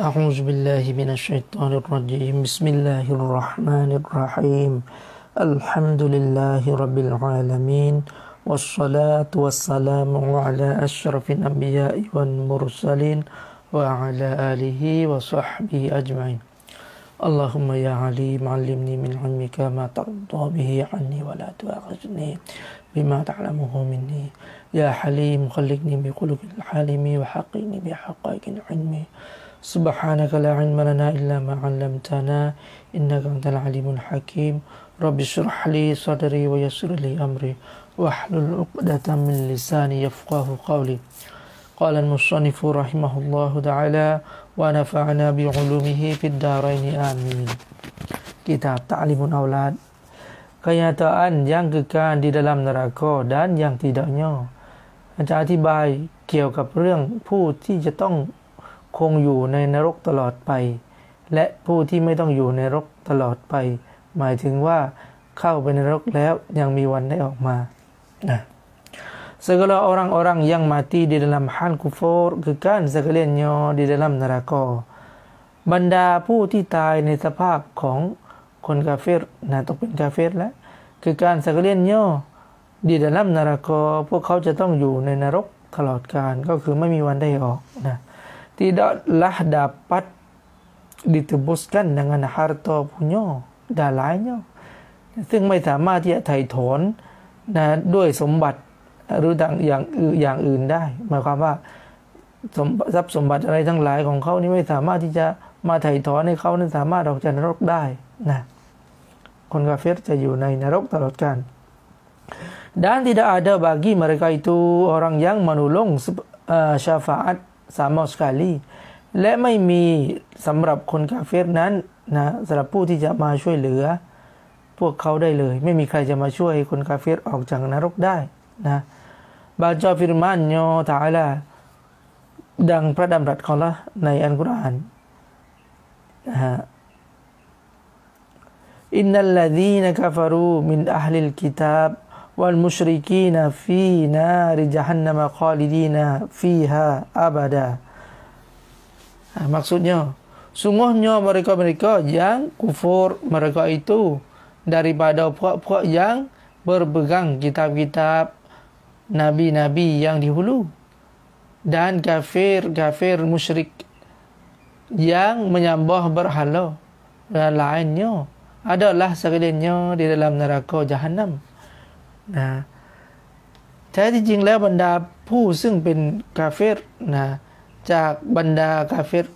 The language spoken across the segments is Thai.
أعوذ بالله من الشيطان الرجيم بسم الله الرحمن الرحيم الحمد لله رب العالمين والصلاة والسلام على أشرف الأنبياء والمرسلين وعلى آله وصحبه أجمعين اللهم يا عليم علمني من علمك ما ترضى به عني ولا تؤاخذني بما تعلمه مني يا حليم خلقني بقلوب الحليم وحققني بحقائق علمي سبحانك لا علم لنا إلا ما علمتنا إنك أنت العليم الحكيم رب اشرح لي صدري ويسر لي أمري واحلل عقدة من لساني يفقه قولي قال المصنف رحمه الله تعالى ونفعنا بعلومه في الدارين آمين Kitab Ta'limun Aulad Kenyataan yang kekal di dalam neraka dan yang tidaknya อาจารย์อธิบายเกี่ยวกับเรื่องผู้ที่จะต้องคงอยู่ในนรกตลอดไป และผู้ที่ไม่ต้องอยู่ในนรกตลอดไป หมายถึงว่าเข้าไปในนรกแล้วยังมีวันได้ออกมา นะ Segala orang-orang yang mati di dalam hal kufur kekan sekaliannya di dalam neraka. บรรดาผู้ที่ตายในสภาพของคนกาเฟรนะ ต้องเป็นกาเฟรแล้ว คือการสักเลียนย่อดีดลัมนารก พวกเขาจะต้องอยู่ในนรกตลอดกาลก็คือไม่มีวันได้ออก นะ tidaklah dapat ditebuskan dengan harta punya ด a ล lainnya ซึ่งไม่สามารถที่จะไถ่ถอนนะด้วยสมบัติหรืออย่างอย่างอื่นได้หมายความว่าสมทรัพย์สมบัติอะไรทั้งหลายของเขานี่ไม่สามารถที่จะมาไถ่ถอนให้เขานั้นสามารถออกจากนรกได้นะคนกาเฟรจะอยู่ในนรกตลอดกาล dan tidak ada bagi mereka itu orang yang menolong syafaat สามอสกาลีและไม่มีสำหรับคนกาเฟรนั้นนะสำหรับผู้ที่จะมาช่วยเหลือ พวกเขาได้เลย ไม่มีใครจะมาช่วยคนกาเฟรออกจากนรกได้นะบาจอฟิรมานโยตายละดังพระดำรัสของละในอันกุรอานนะฮะอินนัลลดีนกาฟารูมินอัลลิลกิตาบ wal musyrikina fi nari jahannam qalidina fiha abada ha, maksudnya sungguhnya mereka-mereka yang kufur mereka itu daripada puak-puak yang berpegang kitab-kitab nabi-nabi yang dihulu dan kafir-kafir musyrik yang menyambah berhala dan lainnya adalah sekaliannya di dalam neraka jahanam. นะแท้จริงแล้วบรรดาผู้ซึ่งเป็นกาเฟรนะ จากบรรดากาเฟร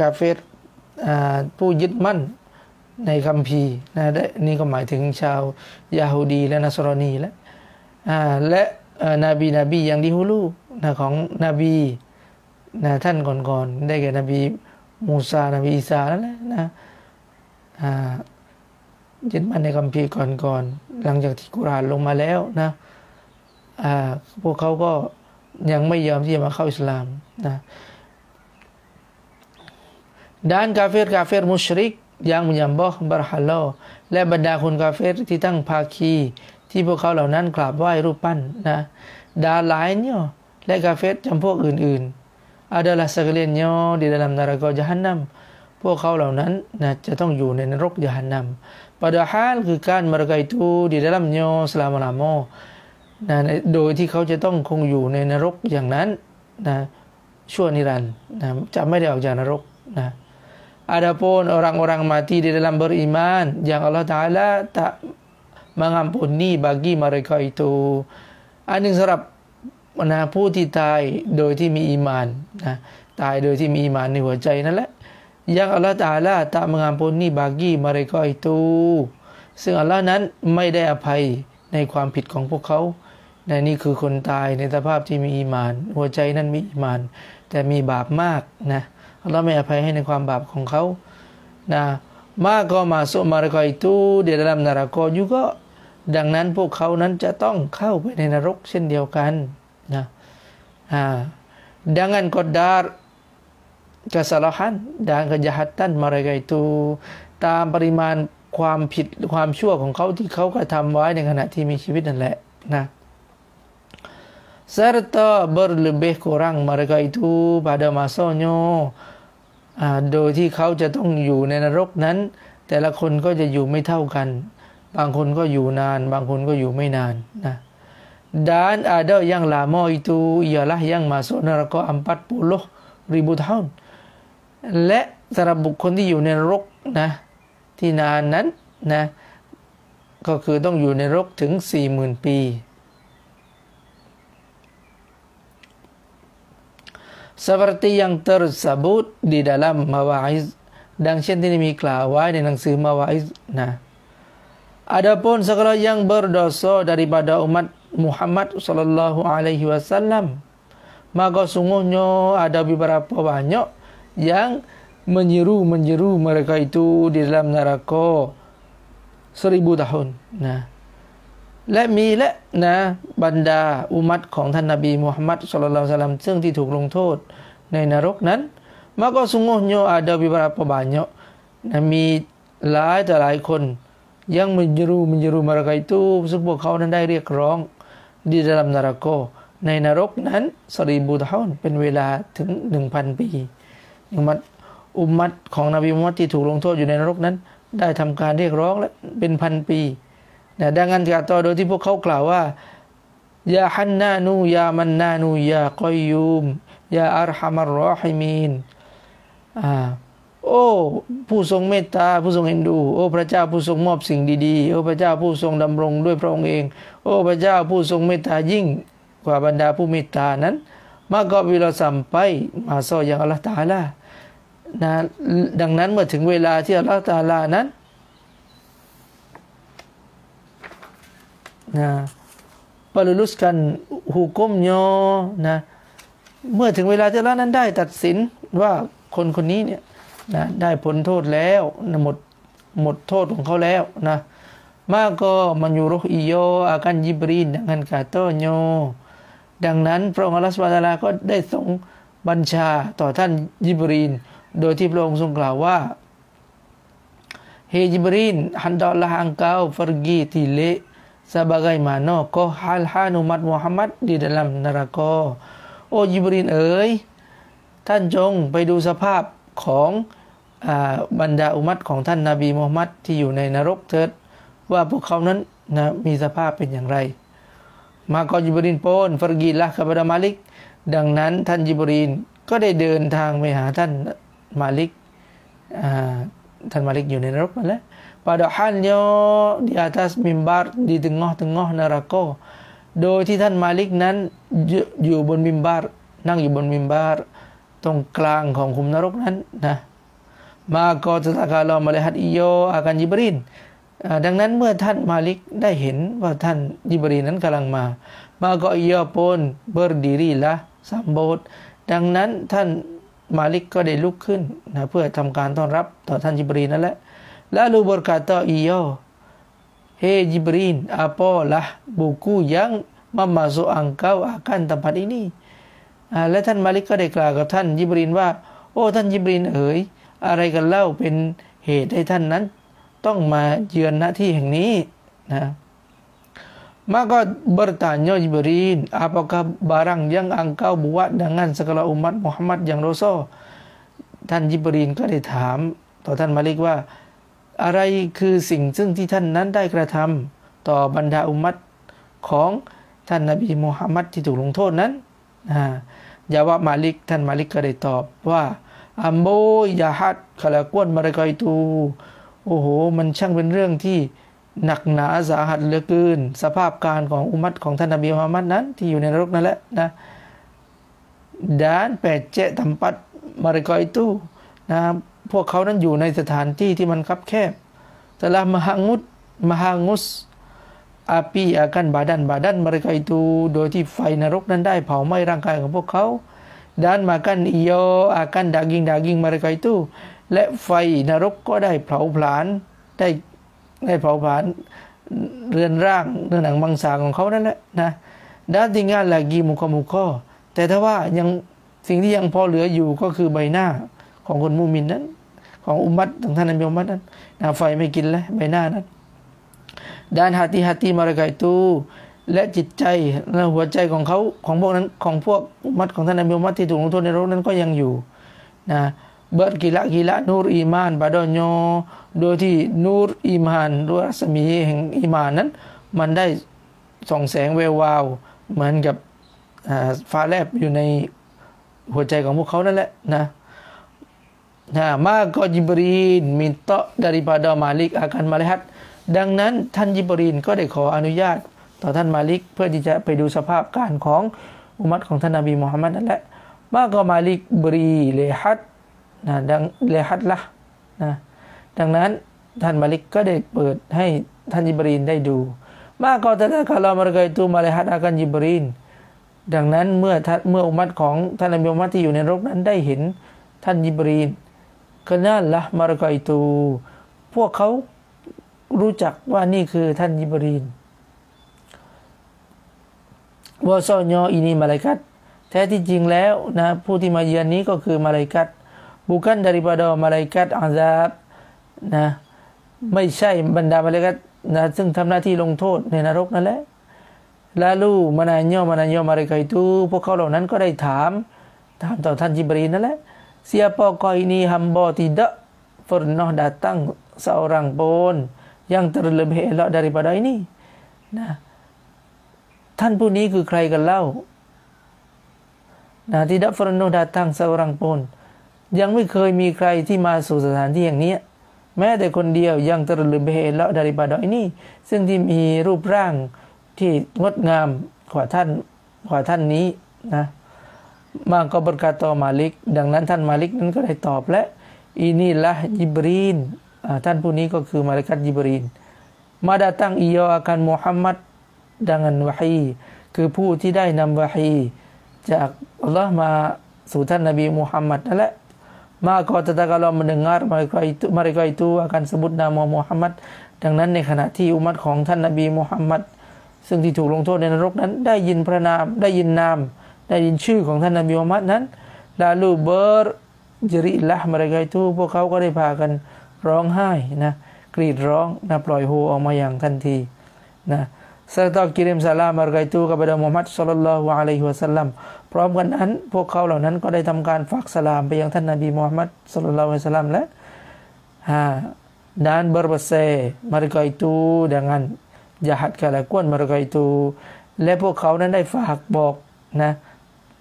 กาเฟรผู้ยึดมั่นในคำพีนะนี่ก็หมายถึงชาวยาฮูดีและนัสรนีแล้วและนบีนบีอย่างดีฮูลูนะของนบีนะท่านก่อนๆ ได้แก่นบีมูซานบีอีสานั่นแหละนะยึดมั่นในคำพีก่อนนหลังจากที่กุรานลงมาแล้วนะพวกเขาก็ยังไม่ยอมที่จะมาเข้าอิสลามนะด้านกาเฟรกาเฟรมุชริกยังมุยมบอกบารฮัลโลและบรรดาคนกาเฟรที่ตั้งภาคี ที่พวกเขาเหล่านั้นกราบไหว้รูปปั้นนะดาลายเนี่ยและกาเฟรจำพวกอื่นๆอาด l a สั e เ e l i l i n g ด y a di dalam n e r a ั a j a พวกเขาเหล่านั้นนะจะต้องอยู่ในนรกยันำ Padahal kekal mereka itu di dalamnya selama-lama นะโดยที่เขาจะต้องคงอยู่ในนรกอย่างนั้นนะชั่วนิรันดร์นะจะไม่ได้ออกจากนรกนะ Adapun orang-orang mati di dalam beriman yang Allah Taala tak m e n g a m p น n i bagi mereka itu อันหนึ่งสำหรับนะผู้ที่ตายโดยที่มีอีมานนะตายโดยที่มีอีมานในหัวใจนั่นแหละ y a n อัลล a h ์ตาล a ต a k ง e n g a m นนี่บา g ีมาริ k อ i ตู ซึ่งอัลลอฮ์นั้นไม่ได้อภัยในความผิดของพวกเขานนี่คือคนตายในสภาพที่มีอีมาน หัวใจนั้นมีอีมาน แต่มีบาปมากนะ อัลลอฮ์ไม่อภัยให้ในความบาปของเขา นะ มากก็มาสุมาริกอยตูเดียรลำนารกอยู่ก็ดังนั้นพวกเขานั้นจะต้องเข้าไปในนรกเช่นเดียวกันนะอ่าดังนั้นกดดาร kesalahan dan kejahatan mereka itu ตามปริมาณความผิดความชั่วของเขาที่เขากระทำไว้ในขณะที่มีชีวิตนั่นแหละนะ serta berlebih kurang mereka itu pada masanya โดยที่เขาจะต้องอยู่ในนรกนั้น แต่ละคนก็จะอยู่ไม่เท่ากัน บางคนก็อยู่นาน บางคนก็อยู่ไม่นานนะด dan ada yang lama itu ialah yang masuk neraka 40 ribu tahun และสำหรับบุคคลที่อยู่ในรกนะที่นานนั้นนะก็คือต้องอยู่ในรกถึง40,000ปีสปรติยังเตอร์สบุตดีดาลัมมาวาอิสดังเช่นที่มีกล่าวไว้ในหนังสือมาวาอิสนะอาดาพนสกรยังเบอร์ดอซอดาริบาดาอุมัตมุฮัมมัดสุลลัลลอฮุอะลัยฮิวะสัลลัมมาก็สุงุนโยอาดาบิบาราพวานโย yang menyeru-menyeru mereka itu di dalam neraka seribu tahun นะและมีและนะบรรดาอุมัตของท่านนาบีมุฮัมมัดสุลลัลสลัมซึ่งที่ถูกลงโทษในนรกนั้น maka sungguhnya ada b e า e r a p a banyak นะมีหลายแต่หลายคนยังมันยรูมันยรูมารกาตูซึ่งพวกเขานั้นได้เรียกร้องดีดัมนารกในนรกนั้นสรีบูทาเป็นเวลาถึง1,000ปีอุมัดอุมัดของนบีมุฮัมมัดที่ถูกลงโทษอยู่ในนรกนั้น ได้ทำการเรียกร้องและเป็นพันปีนะดังนั้นกาต่อโดยที่พวกเขากล่าวว่ายาฮันนานูยามันนานูยากอยูมยาอัลฮามัรรอฮิมีนอ่า โอ้ ผู้ทรงเมตตาผู้ทรงเห็นดู โอ้พระเจ้าผู้ทรงมอบสิ่งดีๆ โอ้พระเจ้าผู้ทรงดำรงด้วยพระองค์เอง โอ้ พระเจ้าผู้ทรงเมตตายิ่ง กว่าบรรดาผู้เมตตานั้น มากกว่าวิลาสัมไปมาซอยังอัลลอฮฺตาลานะดังนั้นเมื่อถึงเวลาที่อัลลอฮฺตาลานั้นนะปารุลุสกันหูก้มยอนะ เมื่อถึงเวลาที่อัลลอฮฺนั้นได้ตัดสินว่าคนคนนี้เนี่ยนะได้ผลโทษแล้วนะหมดหมดโทษของเขาแล้วนะ มากก็มันอยู่รกอิโย อาการยิบรีนดังนั้นกาโตโย ดังนั้นพระองค์อัลลอฮฺสวตาลา ก็ได้ส่งบัญชาต่อท่านยิบรีนโดยที่พระองค์ทรงกล่าวว่า เฮจิบรินฮันดอลฮังกาวฟรกีติเลสบ b a g มานอ n a k ฮัลฮานุมัดมูฮัมมัดดีดัลลัมนาร a กโอยิบรินเอ๋ยท่านจงไปดูสภาพของอบรรดาอุมัตของท่านนาบีมูฮัมมัดที่อยู่ในนรกเถิดว่าพวกเขานั้นนะมีสภาพเป็นอย่างไร มากอยิบรินโปนฟรกีละคาบดามาลิกดังนั้นท่านยิบรินก็ได้เดินทางไปหาท่านมาลิกท่านมาลิกอยู่ในนรกมาแล้ว padahalnya di atas mimbar ดีถึงงอถึงงอนารกโดยที่ท่านมาลิกนั้นอยู่บนมิมบาร์นั่งอยู่บนมิมบาร์ตรงกลางของคุมนรกนั้นนะมาก็จะตากาลมาเลฮัดอิโยอาการยิบรินดังนั้นเมื่อท่านมาลิกได้เห็นว่าท่านยิบรีนั้นกำลังมา มาก็อิโยปนเบอร์ดีรีละสัมโบดดังนั้นท่านมาลิกก็ได้ลุกขึ้นนะเพื่อทำการต้อนรับต่อท่านยิบรีนนั่นแหละแลวลูบรกาตออีโยเฮยิบรีนอาปอละบุกูยังมามาโซอังเกาอากันตัมพัดอินี่และท่านมาลิกก็ได้กล่าวกับท่านยิบรีนว่า โอ้ ท่านยิบรีนเอ๋ยอะไรกันเล่าเป็นเหตุให้ท่านนั้น ต้องมาเยือนณที่แห่งนี้นะ Maka bertanya Jibril, apakah barang yang engkau buat dengan segala umat Muhammad yang dosa? ท่าน i ิบรีนก็ได้ถาม ต่อท่านมาลิกว่า อะไรคือสิ่งซึ่งที่ท่านนั้นได้กระทำต่อบรรดาอุมัตของท่านนบีมุฮัมมัดที่ถูกลงโทษนั้นนะยาวะมาลิกท่านมาลิกก็ได้ตอบว่าอัมโบยาฮัดขลากวนมารกอยตูโอ้โห มันช่างเป็นเรื่องที่หนักหนาสาหัสเหลือเกินสภาพการของอุมัตของท่านนบีมุฮัมมัดนั้นที่อยู่ในนรกนั่นแหละนะดานแปดเจตัมปัดมารกอยตู้นะพวกเขานั้นอยู่ในสถานที่ที่มันคับแคบแต่ละมหงุดมหงุสอาปีอากันบาดันบาดันมารกอยตูโดยที่ไฟนรกนั้นได้เผาไหม้ร่างกายของพวกเขาดานมากันอิโยอากันดากิงดากิงมารกอยตู้และไฟนรกก็ได้เผาผลาญได้ได้เผาผลาญเรือนร่างเรืออหนังบางสาของเขานั่นแหละนะด้านที่งานหละกีมุขมุข้อแต่ถ้าว่ายังสิ่งที่ยังพอเหลืออยู่ก็คือใบหน้าของคนมุมินนั้น ของอุมัตของท่านนีอุมัตนั้นนะไฟไม่กินแล้วใบหน้านั้นด้านฮาติฮาติมารกายตูและจิตใจและหัวใจของเขาของพวกนั้นของพวกอุมัตของท่านนบีอุมัตที่ถูกลงโทษในโลกนั้นก็ยังอยู่นะบิดกิล a t k i l a t nur iman าน d a n y โดยที่นูรอิมานด้วยรัศมีแห่งอิมานนั้น มันได้ส่องแสงแวววาวเหมือนกับฟ้าแลบอยู่ในหัวใจของพวกเขานั่นแหละนะนะมากก็ยิบรีน มินเตดาริบาดอมาลิกอาการมาลิฮัดดังนั้นท่านยิบรีนก็ได้ขออนุญาต ต่อท่านมาลิกเพื่อที่จะไปดูสภาพการของอุมัตของท่านนบีมุฮัมมัดนั่นแหละมากก็มาลิกบรีเลฮัดนะดังเลฮัตละนะดังนั้นท่านมาลิกก็ได้เปิดให้ท่านยิบรีนได้ดูมากกว่าแต่คาลามารกยตูมาเลฮัตอากันยิบรีนดังนั้นเมื่อเมื่ออุมัตของท่านอับดุมัตที่อยู่ในรกนั้นได้เห็นท่านยิบรีนก็นั่นละมารกอยตูพวกเขารู้จักว่านี่คือท่านยิบรีนวอซอยออินีมาลายกัตแท้ที่จริงแล้วนะผู้ที่มาเยือนนี้ก็คือมาลายกัต bukan daripada malaikat อาซาบนะไม่ใช่บรรดามาเลกัตนะซึ่งทำหน้าที่ลงโทษในนรกนั่นแหละลาลูมานาโยมานาโยมาริกาตูพวกเขาเหล่านั้นก็ได้ถามถามต่อท่านจิบรีนั่นแหละเสียปอกอยนีฮัมบอติดะฟอร์นอ h d ดัต n g seorang pun yang t e r เล b i h e l ด k daripada i นะท่านผู้นี้คือใครกันเล่านะ tidak p e r นโน datang seorang น u นยังไม่เคยมีใครที่มาสู่สถานที่อย่างนี้แม้แต่คนเดียวยังตระลึงไปเห็นแล้วดาริบาดอยนี่ซึ่งที่มีรูปร่างที่งดงามกว่าท่านกว่าท่านนี้นะมาก็บรกาตอมาลิก ดังนั้นท่านมาลิกนั้นก็ได้ตอบและอีนี่ละยิบรีนท่านผู้นี้ก็คือมาลิกัตยิบรีนมาดาตั้งอียออาการมุฮัมมัดดังนั้นวะฮีคือผู้ที่ได้นำวะฮีจากอัลลอฮ์มาสู่ท่านนบีมุฮัมมัดนั่นแหละ Maka tatkala mendengar mereka itu mereka itu akan sebut nama Muhammad ดังนั้นในขณะที่อุมัตของท่านนบีมุฮัมมัดซึ่งที่ถูกลงโทษในนรกนั้นได้ยินพระนามได้ยินนามได้ยินชื่อของท่านนบีมุฮัมมัดนั้นลาลูเบอร์จริละมารกายทูพวกเขาก็ได้พากันร้องไห้นะกรีดร้องนะปล่อยโฮออกมาอย่างทันทีนะก e r t มซาลา m า a า a m m ก r e k ั i t บ kepada m มัม m m a d s ลล l a l อ a h อะลัยฮิวะสัลลัมพร้อมกันนั้น พวกเขาเหล่านั้นก็ได้ทำการฝากสลาม ไปยังท่านนาบีมูฮัมมัดสุลลัลวะสลามและฮะเบอร์เบเซม r mereka itu dengan j าฮั t ก e l a k ว a n m ริกาอิตูและพวกเขานั้นได้ฝากบอกนะ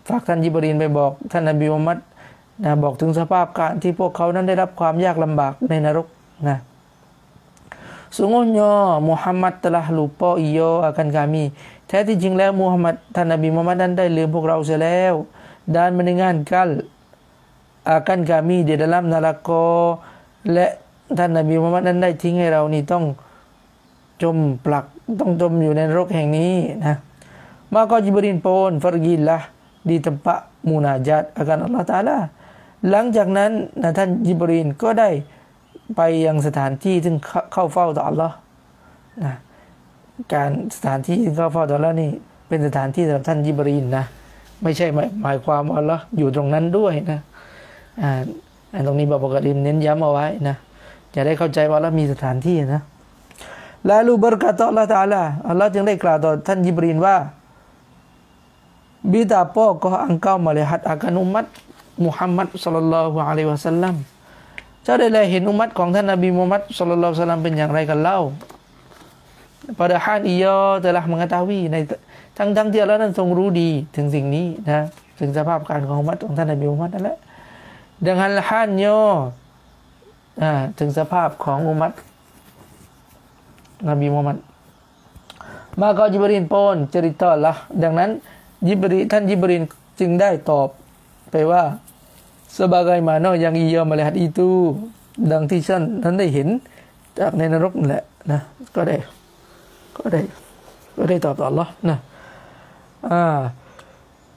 ฝากท่านยิบรีนไปบอก ท่านนบีมุฮัมมัดนะบอกถึงสภาพการที่พวกเขานั้นได้รับความยากลำบากในนรกนะสุง g g u h n y a m u ม a m m a d telah lupa ia akan kami แท้ที่จริงแล้วมูฮัมหมัดท่านนบีมูฮัมมัดนั้นได้ลืมพวกเราเสียแล้วดานมันงานกัลอากันกามีเดดลัมนาลากอและท่านนบีมูฮัมมัดนั้นได้ทิ้งให้เรานี่ต้องจมปลักต้องจมอยู่ในรกแห่งนี้นะมาก็จิบรินโปนฟรกิลละดีตปะมูนาจัดอาการอัลลอฮฺตาลาหลังจากนั้นนะท่านยิบรินก็ได้ไปยังสถานที่ซึ่งเข้าเฝ้าต่ออัลลอฮนะการสถานที่ที่เเฝ้าอลแล้วนี่เป็นสถานที่สำหรับท่านยิบรีนนะไม่ใช่หมายความว่าละอยู่ตรงนั้นด้วยนะอ่าตรงนี้บาบกริมเน้นย้ำเอาไว้นะจะได้เข้าใจว่าละมีสถานที่นะลาลูบรกาตอละตาลาอัลลอฮ์จึงได้กล่าวต่อ ท่านยิบรีนว่าบิดาพ่อก็อังเก้ามาเลยฮัดอากานุมัตมุฮัมมัดสุลลัลลอฮุอะลัยวะสัลลัมเจ้าได้เลยเห็นอุมัตของท่านนบีมุฮัมมัดสุลลัลลอฮุสัลลัมเป็นอย่างไรกันเล่า pada haniyah telah mengetahui ในทั้งทั้งที่อัลลอฮ์นั้นทรงรู้ดีถึงสิ่งนี้นะถึงสภาพการของมัดของท่านนบีมุมัดนั่นแหละดังนั้นฮานโยถึงสภาพของอุมัดนบีมุฮัมมัด มาก็ยิบรินโปนจริตตอละดังนั้นยิบริท่านยิบรินจึงได้ตอบ ไปว่า s e b า g a า m a ยังอ n ยมาเล l ฮัดอีตูดังที่ฉันนั้นได้เห็น จากในนรกนั่นแหละ นะก็ได้ก็ได้ก็ได้ตอบต่อ Allah นะอ่า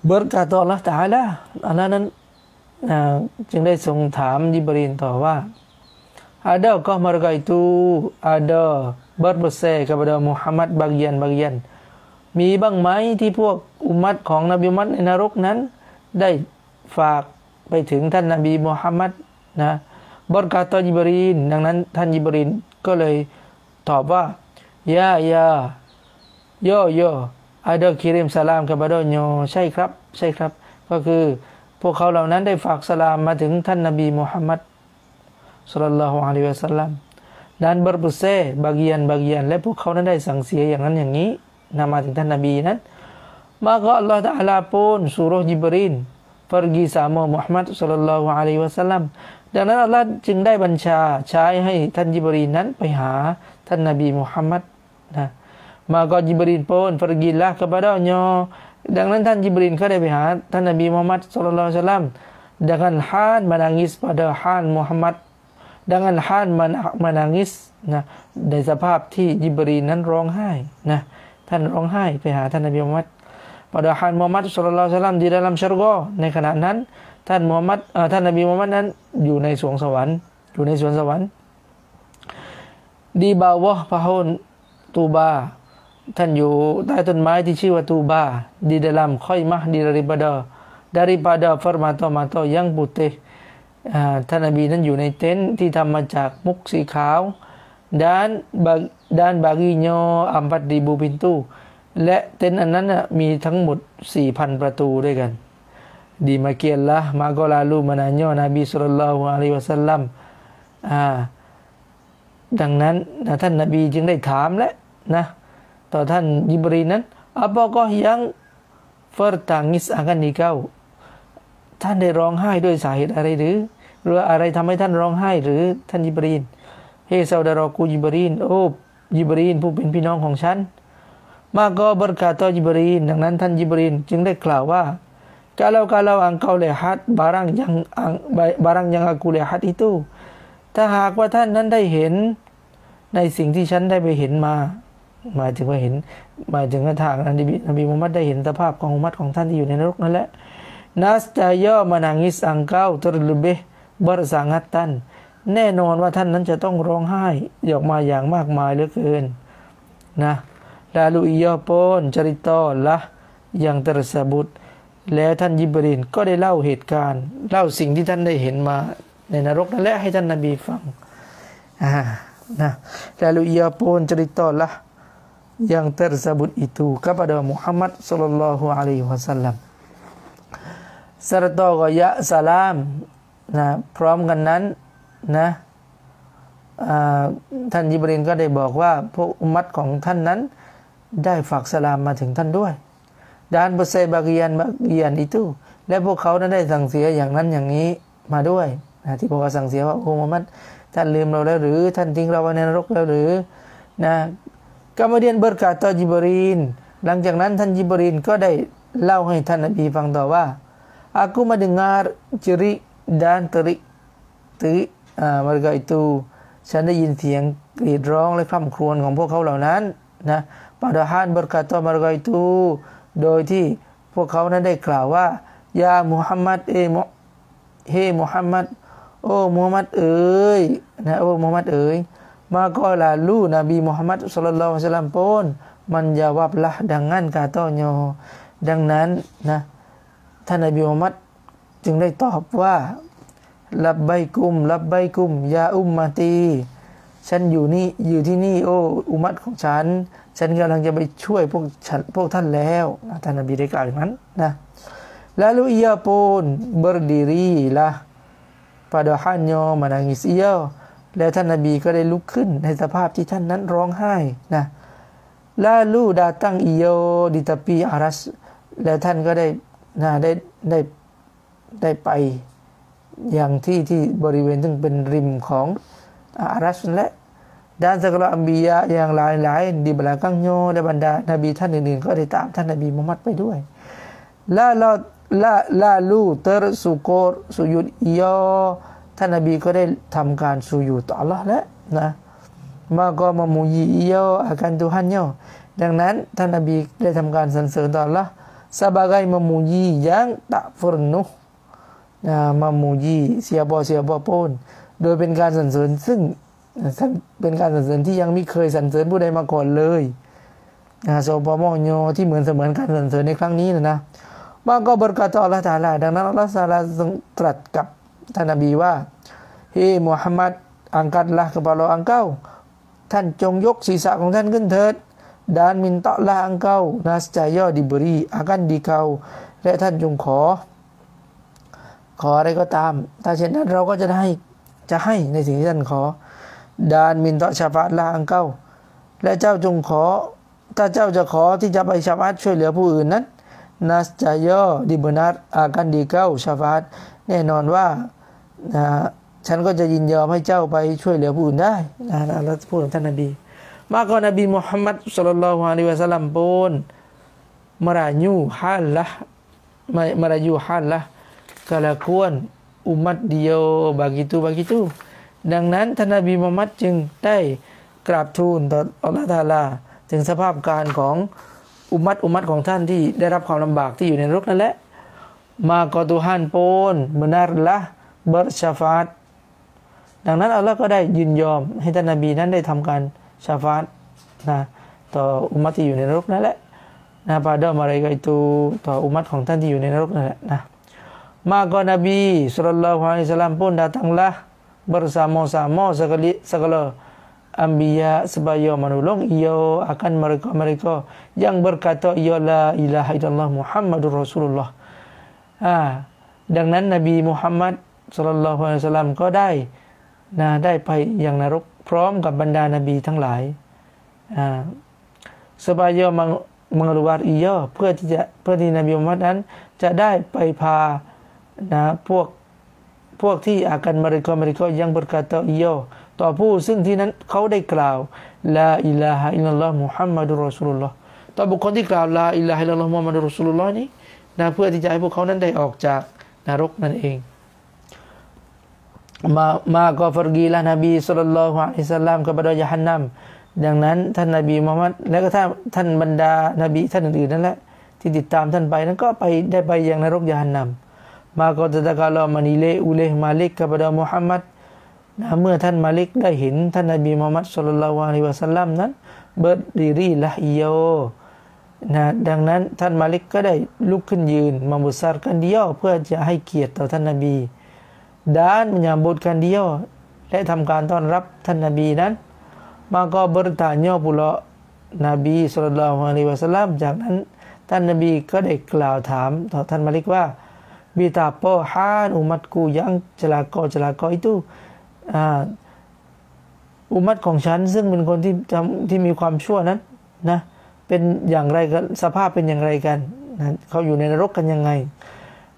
เบิร์กาต่อ Allah แตอะไรนะอันนั้นนะจึงได้ทรงถามยิบรีนต่อว่า a d a ก a h มาร e า a itu ada b e r บ e s a n kepada Muhammad bagian-bagian มีบ้างไหมที่พวกอุมัตของนบีมัดในนรกนั้น ได้ฝากไปถึงท่านนบีมุฮัมมัดนะบรกาตอยิบรีนดังนั้น ท่านยิบรีนก็เลยตอบว่ายะะโยโยอ yo ดอ a k i ริม s a ลาม k e บ a d a นโยใช่ครับใช่ครับ ก็คือพวกเขาเหล่านั้นได้ฝากสลามมาถึงท่านนบีมุฮัมมัดสุลลัลฮุอะลัยวะสัลลัมดันบรบุเซบางยันบางยันและพวกเขานั้นได้สั่งเสียอย่างนั้นอย่างนี้นำมาถึงท่านนบีนั้นมากอัลลอฮฺตะอาลาปูนสุรุจิบรินฟารกีสามอมุฮัมมัดสุลลัลวะอะลัยวะสัลลัมดังนั้นอัลลอฮ์จึงได้บัญชาใช้ให้ท่านยิบรีนนั้นไปหาท่านนบีมุฮัมมัดนะมาก่อนยิบรีนโปนฟารกีละกับบาดอญอดังนั้นท่านยิบรีนก็ได้ไปหาท่านนบีมุฮัมมัดสุลลัลสัลลัม d น n g น n าน l m e า a n g i s pada hal m u h ดังนั้นฮานมานักมานางิสนะในสภาพที่ยิบรีนนั้นร้องไห้นะท่านร้องไห้ไปหาท่านนบีมุฮัมมัด padahal Muhammad sallallahu alaihi wasallam di dalam syurga ในขณะนั้นท่านมูฮัมมัดท่านนบีมูฮัมมัดนั้นอยู่ในสวงสวรรค์อยู่ในสวนสวรรค์ดีบาวะพะฮุนตูบาท่านอยู่ใต้ต้นไม้ที่ชื่อว่าตูบาดีดลามค่อยมาดีริบดอ daripada formato mato yang putih ท่านนบีนั้นอยู่ในเต็นท์ที่ทำมาจากมุกสีขาวด้านด้านบางีโย่อัมบัดดีบูบินตู้และเต็นท์อันนั้นมีทั้งหมด 4,000 ประตูด้วยกัน ดีมาเกียนละมากลาลูมานานยอนาบีสุลลัลฮุอะลัยวะสัลลัมอ่าดังนั้นท่านนาบีจึงได้ถามและนะ ต่อท่านยิบรีนั้นอับ p a k a h yang b e r t a n ิสอากันน i เกาท่านได้ร้องไห้ด้วยสาเหตุอะไรหรือ หรืออะไรทำให้ท่านร้องไห้หรือท่านยิบรีนเฮซาดารอกูยิบรีนโอ้ยิบรีนผู้เป็นพี่น้องของฉันมากก็บรกาต่อยิบรีนดังนั้นท่านยิบรีนจึงได้กล่าวว่าก a l a u kalau engkau lihat barang yang barang yang aku lihat itu ถ้าหากว่าท่านนั้นได้เห็นในสิ่งที่ฉันได้ไปเห็นมาหมายถึงว่าเห็นหมายถึงกระทางนบีนบีมุฮัมมัดได้เห็นสภาพของมุมัดของท่านที่อยู่ในนรกนั่นแหละนัสจาย่อมานังิสอังเก้าตรลเบบรสังัตตัน แน่นอนว่าท่านนั้นจะต้องร้องไห้ออกมาอย่างมากมายเหลือเกิน นะ lalu ia pun ceritalah yang tersebut แล้วท่านยิบรินก็ได้เล่าเหตุการณ์เล่าสิ่งที่ท่านได้เห็นมาในนรกนั่นแหละให้ท่านนาบีฟังอ่านะลาลูอียาปนจริตอละ yang tersebut itu kepada Muhammad sallallahu alaihi wasallam serta g a ยะส a ลามนะพร้อมกันนั้นนะท่านยิบรินก็ได้บอกว่าพวกอุมัตของท่านนั้นได้ฝากสลามมาถึงท่านด้วย ดานบุเซบากียันบากียันอิตุและพวกเขานั้นได้สั่งเสียอย่างนั้นอย่างนี้มาด้วยนะที่พวกเขาสั่งเสียว่าโอ้มุัมัด ท่านลืมเราแล้วหรือ ท่านทิ้งเราไว้ในนรกแล้วหรือ นะกามาเดียนเบิร์กาตอจิบรีน หลังจากนั้นท่านจิบรีนก็ได้เล่าให้ท่านอบีฟังต่อว่าอากูมาดึงารจิริดานตริตื i อ t e r มารกาอิตูฉันได้ยินเสียงกรีดร้องและคร่ำครวญของพวกเขาเหล่านั้นนะปาดฮานบรกาตอมารกอยตูโดยที่พวกเขานั้นได้กล่าวว่ายามุฮัมมัดเอมเฮมุฮัมมัด โอ้ มุฮัมมัดเอ๋ยนะโอ้ มุฮัมมัดเอ๋ยมาก็ลาลูนบีมุฮัมมัดสุลลัลลอฮุสลัมปนมันยาวับละดังนั้นกาตอโยดังนั้นนะท่านนบีมุฮัมมัดจึงได้ตอบว่ารับใบกุมรับใบกุมยาอุมมาตีฉันอยู่นี่อยู่ที่นี่โอ้อุมัดของฉันฉันกำลังจะไปช่วยพวกฉันพวกท่านแล้วท่านอบีได้กล่าวอย่างนั้นนะลาลูเอียาปนเบอร์ดีรีละปาดฮันโยมานางิสเอียวแล้วท่านอบีก็ได้ลุกขึ้น ในสภาพที่ท่านนั้นร้องไห้นะลาลูดาตั้งอีโยดิตาปีอารัส แล้วท่านก็ได้นะได้ได้ได้ไปอย่างที่ที่บริเวณซึ่งเป็นริมของอารัสและด้านสกุลอัมบียะอย่างหลายหลายดีบลากังโย y a d บันดานบีท่านอื่นๆก็ได้ตามท่านนบีมุฮัมมัดไปด้วยละลอลาลาลูเตอร์สุโกรสุยุดยอท่านนบีก็ได้ทำการสุยุดต่อ Allah แล้วนะมาก็มามูยีเยออาการตุฮันยอดังนั้นท่านนบีได้ทำการสรรเสริญต่อ Allah s e b ม g ม i ย e ย u j i y a ุ g นะมามุยีเสียบอเสียบอปนโดยเป็นการสรรเสริญซึ่งเป็นการสรรเสริญที่ยังไม่เคยสรรเสริญผู้ใดมาก่อนเลยนะโซบามโยที่เหมือนเสมือนการสรรเสริญในครั้งนี้นะนะบาก็บรกาตอัลลอฮฺตาลา ดังนั้นอัลลอฮฺตาลาทรงตรัสกับท่านนบีว่า เฮ้มุฮัมมัดอังกัดละกับเราอังเก้า ท่านจงยกศีรษะของท่านขึ้นเถิด ดานมินตะละอังเก้านาสจายอดิบรีอากันดีเกาและท่านจงขอ ขออะไรก็ตาม ถ้าเช่นนั้นเราก็จะให้จะให้ในสิ่งที่ท่านขอดานมินตะชาฟัดละอังเก้าและเจ้าจงขอถ้าเจ้าจะขอที่จะไปชาฟัดช่วยเหลือผู้อื่นนั้นนัสจายอดิบนัตอากันดีเก้าชาฟัดแน่นอนว่านะฉันก็จะยินยอมให้เจ้าไปช่วยเหลือผู้อื่นได้นะแล้วพูดถท่านนบีก a k a นบีมุฮัมมัดสุลลัลฮวาลิวะส i h i w a s a l l า m pun m e r a y มารายูฮัลละกะละ a วนอุมั u เดี m a t d i ทีต g i บางทีต t u ดังนั้นท่านนบีมุฮัมมัดจึงได้กราบทูลต่ออัลลอฮฺตาลาถึงสภาพการของอุมัดอุมัดของท่านที่ได้รับความลำบากที่อยู่ในรกนั่นแหละ มากอตุฮันโปนบนาร์ละเบอร์ชาฟาตดังนั้นอัลลอฮ์ก็ได้ยินยอมให้ท่านนบีนั้นได้ทำการชาฟาตนะต่ออุมัดที่อยู่ในนรกนั่นแหละนะบาดอมอะไรกัตูต่ออุมัดของท่านที่อยู่ในนรกนั่นแหละนะมากอนบีสุลต่านละฮ์อิลลฮ์สลามโปนดาตังละ bersama-sama sekali segala ambiya sebaya menolong ia akan mereka-mereka yang berkata ia ya la ilaha illallah muhammadur rasulullah ha dengan nabi Muhammad sallallahu alaihi wasallam ko dai na dai pai yang narok prom gab bandar nabi tang lai ha sebaya meng mengeluar ia เพื่อที่จะเพื่อที่นบีมุฮัมมัดนั้นจะได้ไปพานะพวกพวกที่ akan m e ร e k a mereka yang berkata iya ต่อผู้ซึ่งที่นั้นเขาได้กล่าวลาอิลาฮะอิลลัลลอฮ์มุฮัมมัดุรอสุลลอฮ์ต่อบุคคลที่กล่าวลาอิลาฮะอิลลัลลอฮ์มุฮัมมัดุรอสุลลอฮ์นี้นะเพื่อที่จะให้พวกเขานั้นได้ออกจากนรกนั่นเองมา มาก็ฟรกีละนบีสุลต่ฮนอะฮ์อิสลามกับบรรดาฮันนำดังนั้นท่านนบีมุฮัมมัดและก็ท่านท่านบรรดานบีท่านอื่นๆนั่นแหละที่ติดตามท่านไปนั้นก็ไปได้ไปยังนรกยาฮนนัมาก็จะตะกาลอมานีเลอุเลห์มาลิกกับดามุฮัมมัดนะเมื่อท่านมาลิกได้เห็นท่านนบีมุฮัมมัดสุลลัลวะฮิวะสัลลัมนั้นเบิดดีรีละอิโยนะดังนั้นท่านมาลิกก็ได้ลุกขึ้นยืนมาบุษารกันเดียวเพื่อจะให้เกียรติต่อท่านนบีด้าน m ั n y a m b u t กันเดียวและทำการต้อนรับท่านนบีนั้นมาก็บริตาญอปุลนบีสุลลัลวะฮิวะสัลลัมจากนั้นท่านนบีก็ได้กล่าวถามต่อท่านมาลิกว่า betapa h a n umatku yang celaka-celaka itu อุมัตของฉันซึ่งเป็นคนที่ทำที่มีความชั่วนั้นนะเป็นอย่างไรกันสภาพเป็นอย่างไรกันนะเขาอยู่ในนรกกันยังไง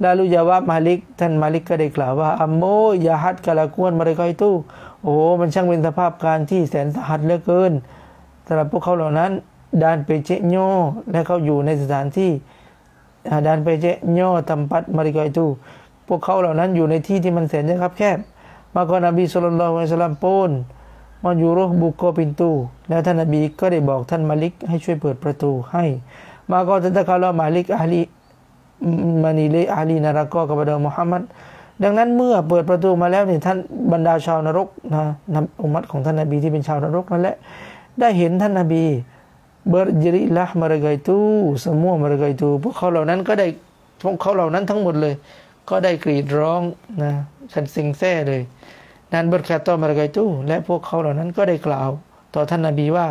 ลาลุยาวะมาลิก ท่านมาลิกก็ได้กล่าวว่าอัมโมยาฮัดกะละกวนมาริกอยตู้โอ้มันช่างเป็นสภาพการที่แสนสาหัสเหลือเกินสำหรับพวกเขาเหล่านั้นดานเปเชโยและเขาอยู่ในสถานที่ดันไปเจย่อตำปัดมาริกอยตูพวกเขาเหล่านั้นอยู่ในที่ที่มันแสนจะครับแคบมาก่อนนบีสุลต่านละสลัมปูนมันอยู่รบุกโกปินตู แล้วท่านนบีก็ได้บอกท่านมาลิกให้ช่วยเปิดประตูให้ มาก่อนท่านตะคาลมาลิกอาลีมานีเลอาลีนารากอกับบดอมุฮัมมัดดังนั้นเมื่อเปิดประตูมาแล้วเนี่ยท่านบรรดาชาวนรกนะนำอุมัดของท่านนบีที่เป็นชาวนรกนั่นแหละได้เห็นท่านนบีเบอร์จิริลห์มารกายตูสมัวมารกายตูพวกเขาเหล่านั้นก็ได้พวกเขาเหล่านั้นทั้งหมดเลย ก็ได้กรีดร้องนะ ฉันสิงแซ่เลย นั้นบรคาตมารกายตู และพวกเขาเหล่านั้นก็ได้กล่าวต่อท่านนาบีว่า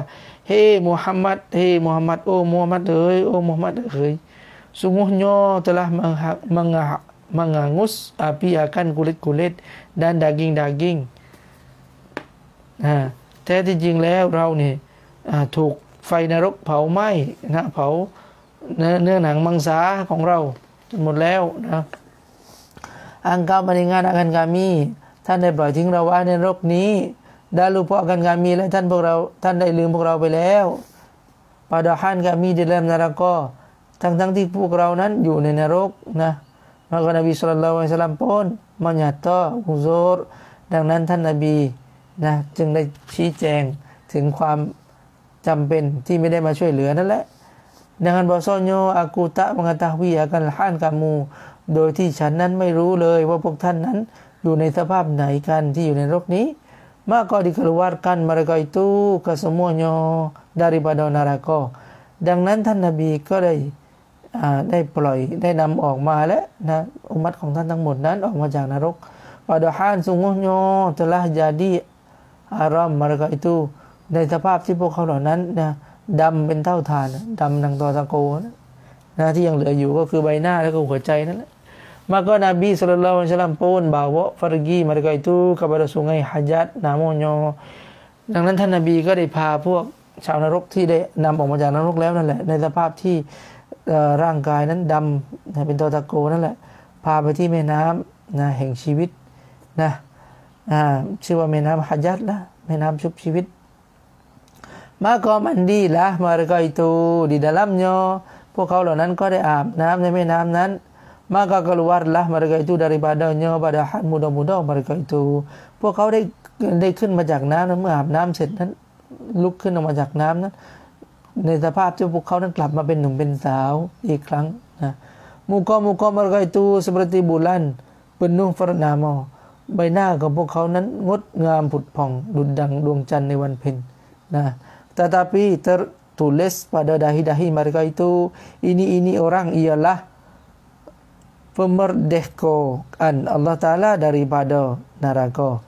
เฮ้มูฮัมมัดเฮ้มูฮัมมัดโอ้มูฮัมมัดเอ้ยโอ้มูฮัมมัดเอ้ย s u n g มัง n y a t e l a ั m มัง a n g อ s a อ i akan k u l i t k u l ล t d a นดากิงดากิงนะแท้ที่จริงแล้วเราเนี่ยถูกไฟนรกเผาไหม้นะเผาเนื้อหนังมังสาของเราจนหมดแล้วนะอังกาบริงานอกันกามี ท่านได้ปล่อยทิ้งเราไว้ในรกนี้ดารูพอกันกามีและท่านพวกเรา ท่านได้ลืมพวกเราไปแล้วปาดฮันกามีเดลเลมนารกอทั้งทั้งที่พวกเรานั้นอยู่ในนรกนะมากนบีสุลต่านสลัมพนมันยัตตอุโซรดังนั้นท่านนบีนะจึงได้ชี้แจงถึงความจำเป็นที่ไม่ได้มาช่วยเหลือนั่นแหละดังนั้นบอสอนโยอากูตะมังตาวิยากันห้านกามูโดยที่ฉันนั้นไม่รู้เลยว่าพวกท่านนั้นอยู่ในสภาพไหนกันที่อยู่ในโลกนี้มากกอดิกลวาดกันมารกอยตูกัสมุญโยดาริบาดอนารากดังนั้นท่านนาบีก็ได้ได้ปล่อยได้นำออกมาและนะอุมัตของท่านทั้งหมดนั้นออกมาจากนรกปาดฮานสุงโยตละจาดีอารอมมารกอยตู้ในสภาพที่พวกเขาเหล่านั้นนะดำเป็นเท่าทานดำดังตอตะโกนะนะที่ยังเหลืออยู่ก็คือใบหน้าแล้วก็หัวใจนั่นแหละมาก็นบีสุลต่านชัลลัมปูนบาวะฟารกีมารกาตูกับบรสุงไงฮัจัดนามโยดังนั้นท่านนบีก็ได้พาพวกชาวนรกที่ได้นำออกมาจากนรกแล้วนั่นแหละในสภาพที่ร่างกายนั้นดำเป็นตอตะโกนั่นแหละพาไปที่แม่น้ำนะแห่งชีวิตนะชื่อว่าแม่น้ำฮัจัดนะแม่น้ำชุบชีวิตมก็มันดีละมารกอยตูดีดาลัมโยพวกเขาเหล่านั้นก็ได้อาบน้ำาในแม่น้ำนั้นม a k a keluarlah mereka itu d a r i p อยบาดาฮัดมุดอมุดอมา u d a h m e r พวกเขาได้ได้ขึ้นมาจากน้ำนั้นเมื่ออาบน้ำเสร็จนั้น ลุกขึ้นออกมาจากน้ำนั้น ในสภาพที่พวกเขานั้นกลับมาเป็นหนุ่มเป็นสาวอีกครั้งนะมุกอมุกอมรกอยตูสมรติบุลันเป็นนุ่งฟรนามอใบหน้าของพวกเขานั้นงดงามผุดผ่อง ดุดดังดวงจันทร์ในวันเพ็ญนะ tetapi tertulis pada dahi-dahi mereka itu ini-ini orang ialah pemerdekaan Allah Ta'ala daripada neraka.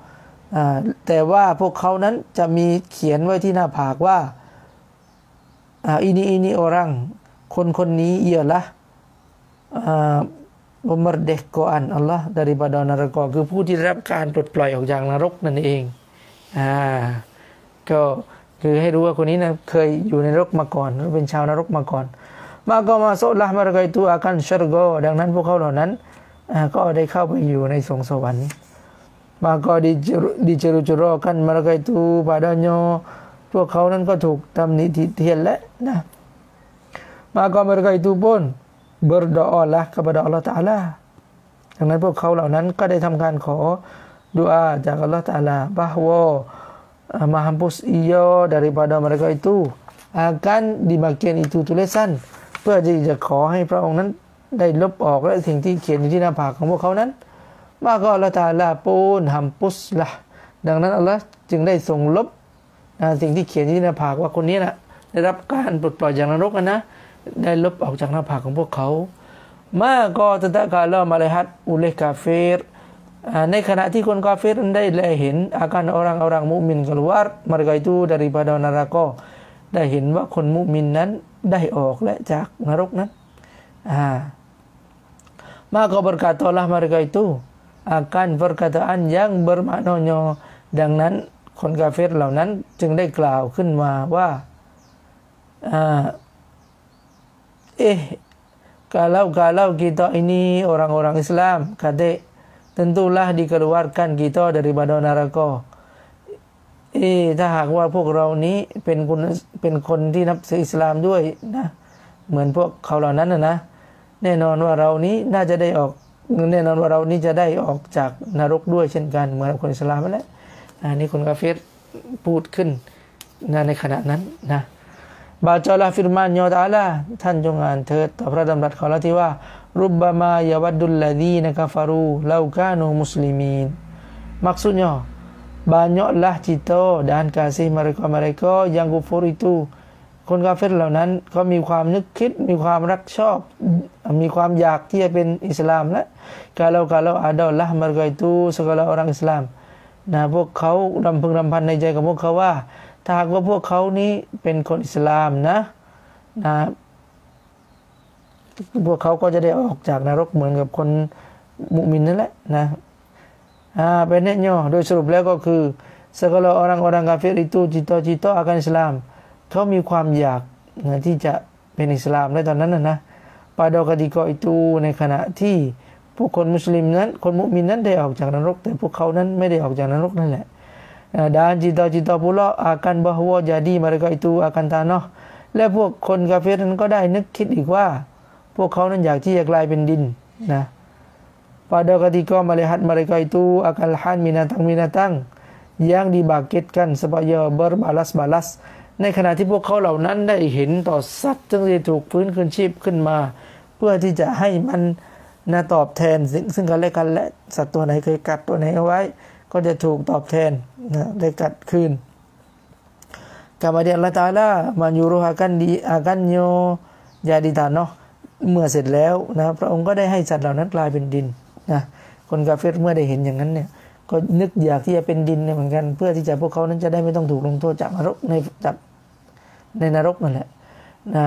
Ha, tetapi mereka nan jami kian wai di napak wa ha, ini-ini orang kun-kun ni ialah ha, pemerdekaan Allah daripada neraka. Kepu dirapkan tutpulai yang jang narok nan ing. Ah, Kau คือให้รู้ว่าคนนี้นะเคยอยู่ในนรกมาก่อน เป็นชาวนรกมาก่อน มาก็มาโซลาห์มารกัยตัวอาการชรโกดังนั้นพวกเขาเหล่านั้นก็ได้เข้าไปอยู่ในสงสวรรค์ มาก็ดิดิจรุจรอกันมารกัยตูปาดานโยพวกเขานั้นก็ถูกทำนิทิเทียนและนะ มาก็มาร e k a ต t u บ u n b e r d o ลละกับ p a d a a l l a ดังนั้นพวกเขาเหล่านั้นก็ได้ทำการขอดุอาจากอัลลอฮฺตาลาบาฮ์ว menghapus ia daripada mereka itu akan di bagian itu tulisan นเพื่อที่จะขอให้พระองค์นั้นได้ลบออกและสิ่งที่เขียนอยู่ที่หน้าผากของพวกเขานั้น มาก็ละตาลาปูนหัมปุสละดังนั้นอัลลอฮ์จึงได้ทรงลบสิ่งที่เขียนอยู่ที่หน้าผากว่าคนนี้นะได้รับการปลดปล่อยจากนรกนะได้ลบออกจากหน้าผากของพวกเขา มาก็ตะตะกาลอมาเลฮัตอุเลกาเฟร Ah, naik kena tikun kafir ndai lehin akan orang-orang mukmin keluar mereka itu daripada neraka dah hin bahawa kun mukmin nan dah ออก le jak neruk nan ah. maka berkatalah mereka itu akan perkataan yang bermaknanya dengan nan kon kafir lau nan jeng dai gelau khun ma wa ah. eh kalau kalau kita ini orang-orang Islam kata. tentulah dikeluarkan kita dari badan neraka เอถ้าหากว่าพวกเรานี้เป็นคนเป็นคนที่นับถืออิสลามด้วยนะ เหมือนพวกเขาเหล่านั้นนะ แน่นอนว่าเรานี้น่าจะได้ออกแน่นอนว่าเรานี้จะได้ออกจากนรกด้วยเช่นกันเหมือนคนอิสลามแล้วอันนี้คุณกาเฟตพูดขึ้นนะในขณะนั้นนะ บาจอลาฟิรมานยอตาลาท่านจงอ่านเถิดต่อพระดำรัสของเราที่ว่า rubbama yawaddul ladzina kafaru law kanu muslimin maksudnya banyaklah cita dan kasih mereka-mereka yang kufur itu คนกาเฟตเหล่านั้นก็มีความนึกคิดมีความรักชอบมีความอยากที่จะเป็นอิสลามนะกาเรากาเราอาดอลละมารกอยตูสกลาอรังอิสลามนะพวกเขารำพึงรำพันในใจของพวกเขาว่าถ้าหากว่าพวกเขานี้เป็นคนอิสลามนะนะพวกเขาก็จะได้ออกจากนรกเหมือนกับคนมุมินนั่นแหละนะ อ่า เป็นแนย่อโดยสรุปแล้วก็คือสกลอรังอรังกาเฟริตูจิตโตจิตโตอาการอิสลามเขามีความอยากนะที่จะเป็นอิสลาม ในตอนนั้นนะนะ ปาดอกดิกอิตูในขณะที่ผู้คนมุสลิมนั้น คนมุมินนั้นได้ออกจากนรก แต่พวกเขานั้นไม่ได้ออกจากนรกนั่นแหละาด d ต n ต i ต a c ต t a p อาการบาฮัวยาดีมาริก e k a itu a า a n t a นาะและพวกคนกาเฟรนั้นก็ได้นึกคิดอีกว่าพวกเขานั้นอยากที่จะกลายเป็นดินนะปาดกติกอมาเลหัตมาเลกอยตูอากาลฮันมินาตังมินาตังยังดีบาเกตกันสปายเบอร์บาลัสบาลัส ในขณะที่พวกเขาเหล่านั้นได้เห็นต่อสัตว์จึงได้ถูกฟื้นคืนชีพขึ้นมา เพื่อที่จะให้มันนาตอบแทนซึ่งกันและกันและสัตว์ตัวไหนเคยกัดตัวไหนเอาไว้ ก็จะถูกตอบแทนนะได้กัดคืนกามาเดียลตาลา มันยูรุ n ากันดีอากันโยยาดิตาเนาะเมื่อเสร็จแล้วนะพระองค์ก็ได้ให้สัตว์เหล่านั้นกลายเป็นดินนะคนกาเฟตเมื่อได้เห็นอย่างนั้นเนี่ย ก็นึกอยากที่จะเป็นดินเนี่ยเหมือนกัน เพื่อที่จะพวกเขานั้นจะได้ไม่ต้องถูกลงโทษจากนรกในจากในนรกนั่นแหละนะ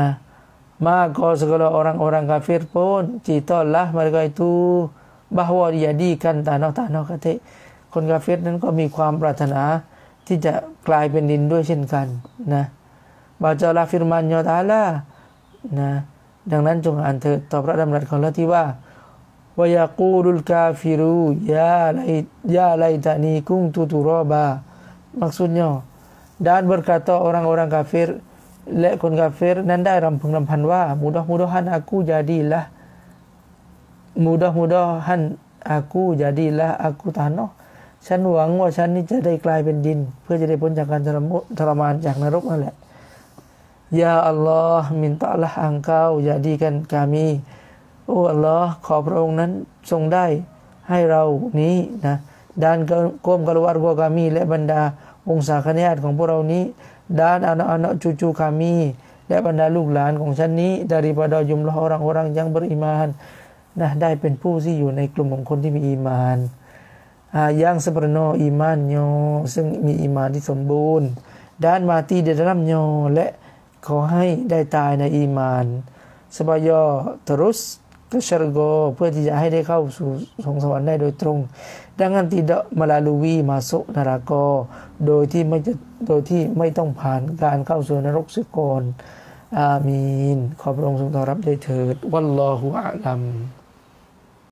มาก็สก a l a orang-orang kafir pun citalah m e r e ตูบาฮว a ดิยาดีกันตา n t a n a h t a n a คนกาเฟตนั้นก็มีความปรารถนาที่จะกลายเป็นดินด้วยเช่นกันนะ บาจาลาฟิรมานยอตาลานะดังนั้นจงอ่านเถิดต่อพระดำรัสของละที่ว่าวายากูลุลกาฟิรูยาไลยาไลตานีกุ้งตุตุรอบา maksudnya dan berkata orang-orang kafir lekun kafir dan dai rampung rampan wa mudah-mudahan aku jadilah mudah-mudahan aku jadilah aku tanah ฉันหวังว่าฉันนี่จะได้กลายเป็นดินเพื่อจะได้พ้นจากการทรมานจากนรกนั่นแหละ Ya Allah mintalah engkau jadikan kami โอ้อัลลอฮ์ขอพระองค์นั้นทรงได้ให้เรานี้นะดานก้มกลวารพวกกามีและบรรดาองศาคณาตของพวกเรานี้ดานอานอนะจูจูกามีและบรรดาลูกหลานของฉันนี้ดาริ p ด d ยุม m ล a h orang-orang yang b e นะได้เป็นผู้ที่อยู่ในกลุ่มของคนที่มีอีมานย่างสปรโนอีมานโยซึ่งมีอีมานที่สมบูรณ์ด้านมาตีเดรัมโยและขอให้ได้ตายในอีมาน สบายอตรุสกัชรโก เพื่อที่จะให้ได้เข้าสู่สงสวรรค์ได้โดยตรง ดังนั้นติดมาลาลูวีมาสุนารากโดยที่ไม่จะ โดยที่ไม่ต้องผ่านการเข้าสู่นรกสุกรอนอามีน ขอพระองค์ทรงตอบรับได้เถิด วัลลอฮุอาลัม